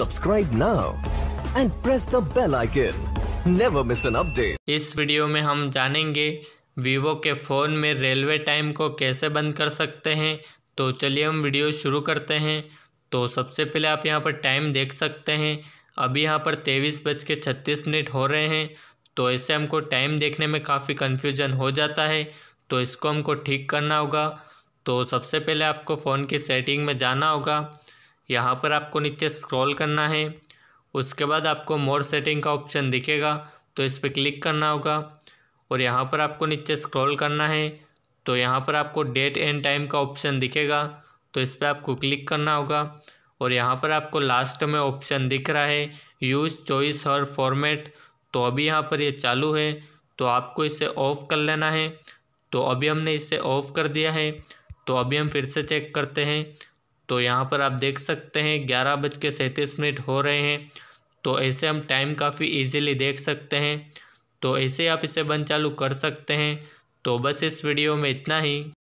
Subscribe now and press the bell icon. Never miss an update. इस video में हम जानेंगे वीवो के फ़ोन में रेलवे टाइम को कैसे बंद कर सकते हैं तो चलिए हम वीडियो शुरू करते हैं तो सबसे पहले आप यहाँ पर टाइम देख सकते हैं अभी यहाँ पर तेईस बज के छत्तीस मिनट हो रहे हैं तो ऐसे हमको टाइम देखने में काफ़ी कन्फ्यूजन हो जाता है तो इसको हमको ठीक करना होगा तो सबसे पहले आपको फ़ोन की सेटिंग में जाना होगा यहाँ पर आपको नीचे स्क्रॉल करना है उसके बाद आपको मोर सेटिंग का ऑप्शन दिखेगा तो इस पर क्लिक करना होगा और यहाँ पर आपको नीचे स्क्रॉल करना है तो यहाँ पर आपको डेट एंड टाइम का ऑप्शन दिखेगा तो इस पर आपको क्लिक करना होगा और यहाँ पर आपको लास्ट में ऑप्शन दिख रहा है यूज़ चॉइस और फॉर्मेट तो अभी यहाँ पर ये चालू है तो आपको इसे ऑफ़ कर लेना है तो अभी हमने इसे ऑफ़ कर दिया है तो अभी हम फिर से चेक करते हैं तो यहाँ पर आप देख सकते हैं ग्यारह बज के सैंतीस मिनट हो रहे हैं तो ऐसे हम टाइम काफ़ी इजीली देख सकते हैं तो ऐसे आप इसे बंद चालू कर सकते हैं तो बस इस वीडियो में इतना ही